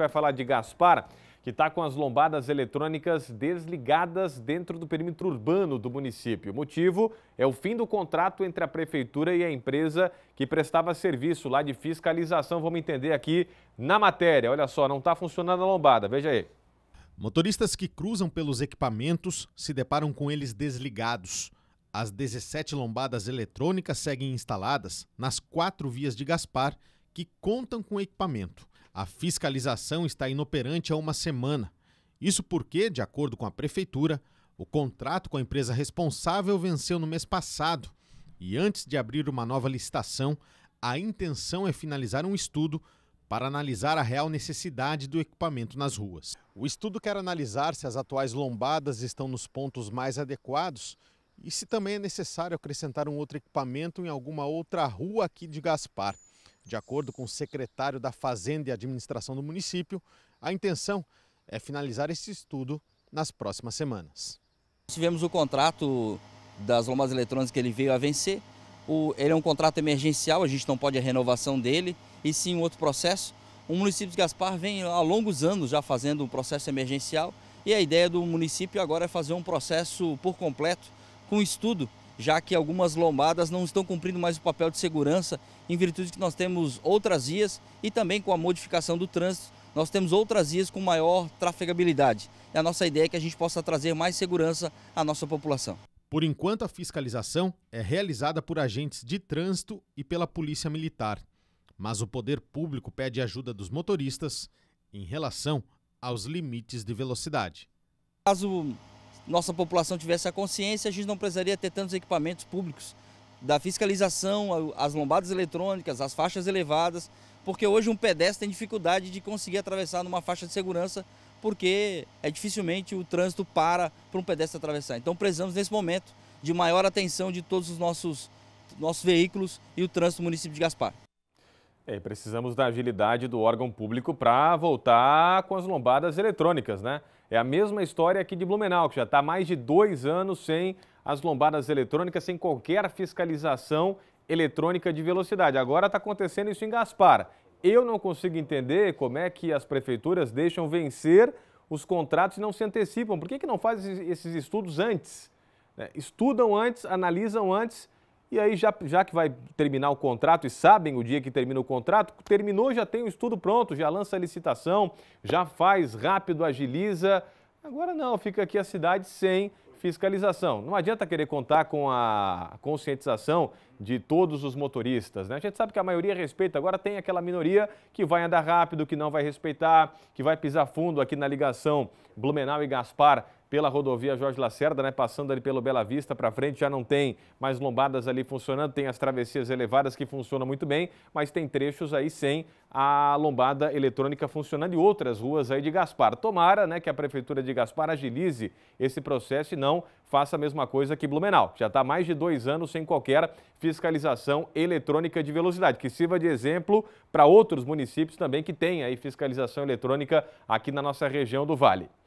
vai falar de Gaspar, que está com as lombadas eletrônicas desligadas dentro do perímetro urbano do município. O motivo é o fim do contrato entre a prefeitura e a empresa que prestava serviço lá de fiscalização. Vamos entender aqui na matéria. Olha só, não está funcionando a lombada, veja aí. Motoristas que cruzam pelos equipamentos se deparam com eles desligados. As 17 lombadas eletrônicas seguem instaladas nas quatro vias de Gaspar que contam com equipamento. A fiscalização está inoperante há uma semana. Isso porque, de acordo com a prefeitura, o contrato com a empresa responsável venceu no mês passado e, antes de abrir uma nova licitação, a intenção é finalizar um estudo para analisar a real necessidade do equipamento nas ruas. O estudo quer analisar se as atuais lombadas estão nos pontos mais adequados e se também é necessário acrescentar um outro equipamento em alguma outra rua aqui de Gaspar. De acordo com o secretário da Fazenda e Administração do município, a intenção é finalizar esse estudo nas próximas semanas. Tivemos o contrato das lomas eletrônicas que ele veio a vencer. O, ele é um contrato emergencial, a gente não pode a renovação dele, e sim um outro processo. O município de Gaspar vem há longos anos já fazendo um processo emergencial e a ideia do município agora é fazer um processo por completo com estudo já que algumas lombadas não estão cumprindo mais o papel de segurança, em virtude de que nós temos outras vias e também com a modificação do trânsito, nós temos outras vias com maior trafegabilidade. E a nossa ideia é que a gente possa trazer mais segurança à nossa população. Por enquanto, a fiscalização é realizada por agentes de trânsito e pela Polícia Militar, mas o poder público pede ajuda dos motoristas em relação aos limites de velocidade. Caso nossa população tivesse a consciência, a gente não precisaria ter tantos equipamentos públicos da fiscalização, as lombadas eletrônicas, as faixas elevadas, porque hoje um pedestre tem dificuldade de conseguir atravessar numa faixa de segurança, porque é dificilmente o trânsito para para um pedestre atravessar. Então precisamos nesse momento de maior atenção de todos os nossos nossos veículos e o trânsito do município de Gaspar. É, precisamos da agilidade do órgão público para voltar com as lombadas eletrônicas, né? É a mesma história aqui de Blumenau, que já está mais de dois anos sem as lombadas eletrônicas, sem qualquer fiscalização eletrônica de velocidade. Agora está acontecendo isso em Gaspar. Eu não consigo entender como é que as prefeituras deixam vencer os contratos e não se antecipam. Por que, que não fazem esses estudos antes? Né? Estudam antes, analisam antes e aí, já, já que vai terminar o contrato e sabem o dia que termina o contrato, terminou, já tem o estudo pronto, já lança a licitação, já faz rápido, agiliza. Agora não, fica aqui a cidade sem fiscalização. Não adianta querer contar com a conscientização de todos os motoristas. Né? A gente sabe que a maioria respeita, agora tem aquela minoria que vai andar rápido, que não vai respeitar, que vai pisar fundo aqui na ligação Blumenau e Gaspar pela rodovia Jorge Lacerda, né? Passando ali pelo Bela Vista para frente, já não tem mais lombadas ali funcionando, tem as travessias elevadas que funcionam muito bem, mas tem trechos aí sem a lombada eletrônica funcionando e outras ruas aí de Gaspar. Tomara, né, que a prefeitura de Gaspar agilize esse processo e não faça a mesma coisa que Blumenau. Já está mais de dois anos sem qualquer fiscalização eletrônica de velocidade, que sirva de exemplo para outros municípios também que têm aí fiscalização eletrônica aqui na nossa região do Vale.